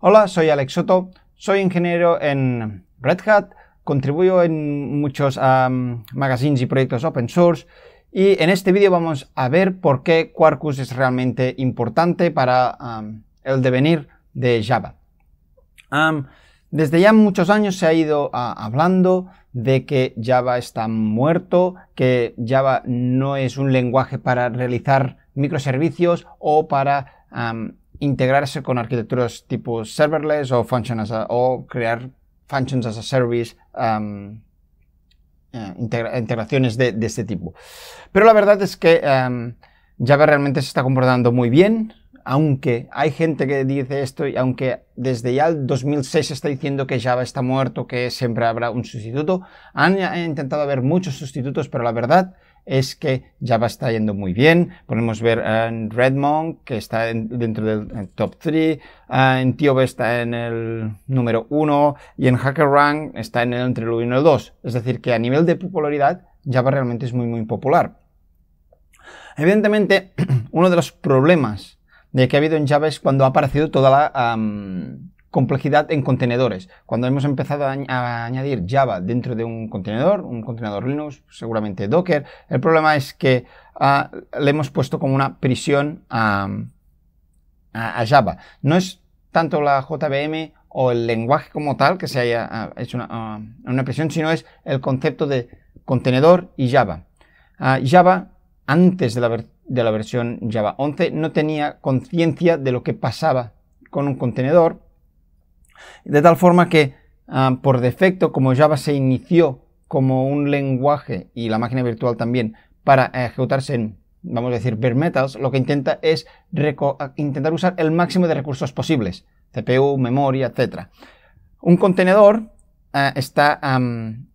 Hola, soy Alex Soto, soy ingeniero en Red Hat, contribuyo en muchos magazines y proyectos open source y en este vídeo vamos a ver por qué Quarkus es realmente importante para el devenir de Java. desde ya muchos años se ha ido hablando de que Java está muerto, que Java no es un lenguaje para realizar microservicios o para integrarse con arquitecturas tipo serverless o, function o crear functions as a service, um, eh, integraciones de, este tipo. Pero la verdad es que em, Java realmente se está comportando muy bien aunque hay gente que dice esto y aunque desde ya el 2006 está diciendo que Java está muerto, que siempre habrá un sustituto, han, intentado haber muchos sustitutos, pero la verdad es que Java está yendo muy bien. Podemos ver en Redmond, que está dentro del top 3, ah, en TIOBE está en el número 1 y en HackerRank está en el, entre el 1 y el 2. Es decir, que a nivel de popularidad, Java realmente es muy, muy popular. Evidentemente, uno de los problemas de que ha habido en Java es cuando ha aparecido toda la complejidad en contenedores. Cuando hemos empezado a, añadir Java dentro de un contenedor, un contenedor Linux, seguramente Docker, el problema es que ah, le hemos puesto como una prisión a, Java. No es tanto la JVM o el lenguaje como tal que se haya ah, hecho ah, una, prisión, sino es el concepto de contenedor y Java. Java, antes de la de la versión Java 11 no tenía conciencia de lo que pasaba con un contenedor, de tal forma que ah, por defecto, como Java se inició como un lenguaje y la máquina virtual también para ejecutarse en, vamos a decir, bare metals, lo que intenta es ah, intentar usar el máximo de recursos posibles, CPU, memoria, etcétera. Un contenedor ah, está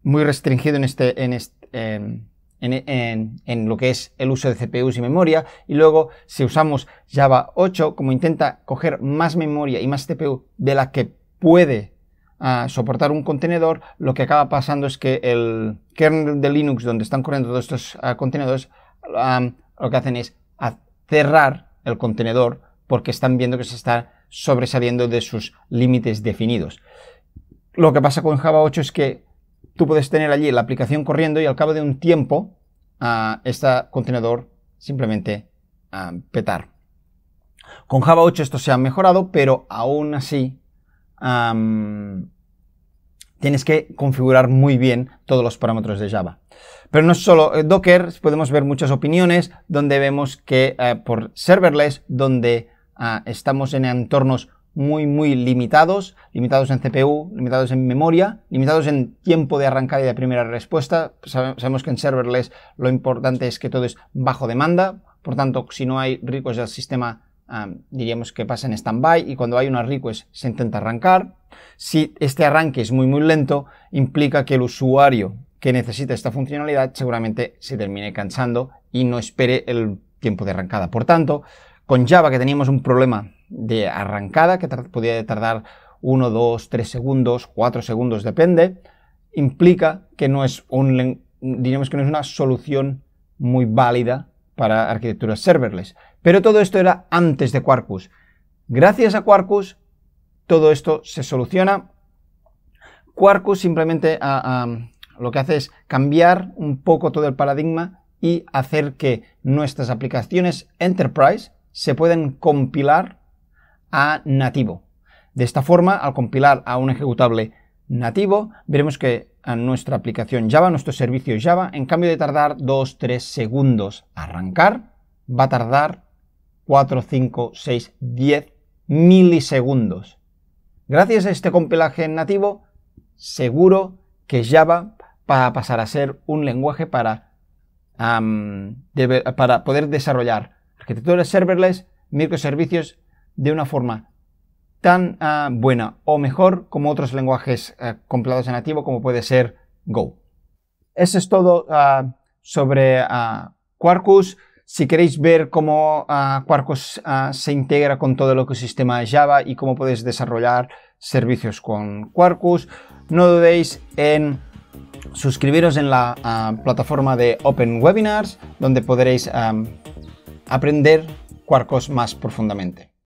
muy restringido en este, en este, en, lo que es el uso de CPUs y memoria. Y luego, si usamos Java 8, como intenta coger más memoria y más CPU de la que puede ah, soportar un contenedor, lo que acaba pasando es que el kernel de Linux, donde están corriendo todos estos ah, contenedores, lo que hacen es cerrar el contenedor porque están viendo que se está sobresaliendo de sus límites definidos. Lo que pasa con Java 8 es que tú puedes tener allí la aplicación corriendo y al cabo de un tiempo este contenedor simplemente ah, petar. Con Java 8 esto se ha mejorado, pero aún así tienes que configurar muy bien todos los parámetros de Java. Pero no es solo eh, Docker, podemos ver muchas opiniones donde vemos que eh, por serverless, donde ah, estamos en entornos muy, muy limitados, limitados en CPU, limitados en memoria, limitados en tiempo de arrancada y de primera respuesta. Sabemos que en serverless lo importante es que todo es bajo demanda, por tanto, si no hay ricos del sistema, diríamos que pasa en standby y cuando hay una request se intenta arrancar. Si este arranque es muy, muy lento, implica que el usuario que necesita esta funcionalidad seguramente se termine cansando y no espere el tiempo de arrancada. Por tanto, con Java que teníamos un problema de arrancada, que podía tardar 1, 2, 3 segundos, 4 segundos, depende, implica que no es un, que no es una solución muy válida para arquitecturas serverless. Pero todo esto era antes de Quarkus. Gracias a Quarkus, todo esto se soluciona. Quarkus simplemente lo que hace es cambiar un poco todo el paradigma y hacer que nuestras aplicaciones enterprise se pueden compilar a nativo. De esta forma, al compilar a un ejecutable nativo, veremos que a nuestra aplicación Java, nuestro servicio Java, en cambio de tardar 2-3 segundos arrancar, va a tardar 4, 5, 6, 10 milisegundos. Gracias a este compilaje nativo, seguro que Java va a pasar a ser un lenguaje para, para poder desarrollar arquitecturas serverless, microservicios de una forma tan ah, buena o mejor como otros lenguajes uh, compilados en nativo como puede ser Go. Eso es todo ah, sobre Quarkus. Si queréis ver cómo Quarkus se integra con todo el ecosistema Java y cómo podéis desarrollar servicios con Quarkus, no dudéis en suscribiros en la plataforma de Open Webinars, donde podréis aprender Quarkus más profundamente.